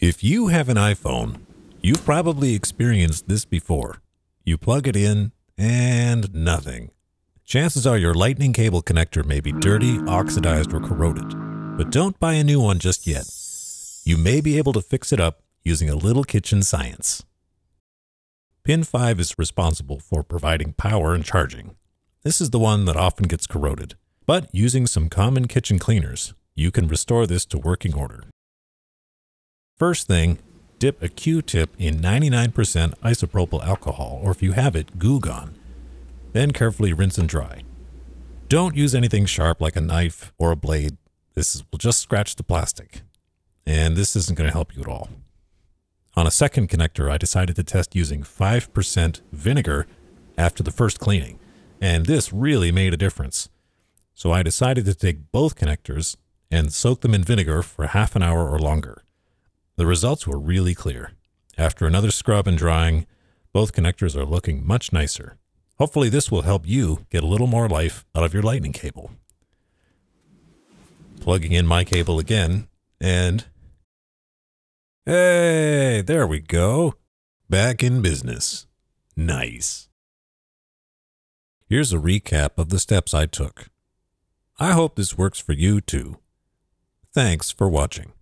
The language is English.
If you have an iPhone, you've probably experienced this before. You plug it in and nothing. Chances are your lightning cable connector may be dirty, oxidized, or corroded. But don't buy a new one just yet. You may be able to fix it up using a little kitchen science. Pin 5 is responsible for providing power and charging. This is the one that often gets corroded. But using some common kitchen cleaners, you can restore this to working order. First thing, dip a Q-tip in 99% isopropyl alcohol, or if you have it, Goo Gone. Then carefully rinse and dry. Don't use anything sharp like a knife or a blade. This will just scratch the plastic, and this isn't going to help you at all. On a second connector, I decided to test using 5% vinegar after the first cleaning, and this really made a difference. So I decided to take both connectors and soak them in vinegar for half an hour or longer. The results were really clear. After another scrub and drying, both connectors are looking much nicer. Hopefully this will help you get a little more life out of your lightning cable. Plugging in my cable again, and... Hey, there we go. Back in business. Nice. Here's a recap of the steps I took. I hope this works for you too. Thanks for watching.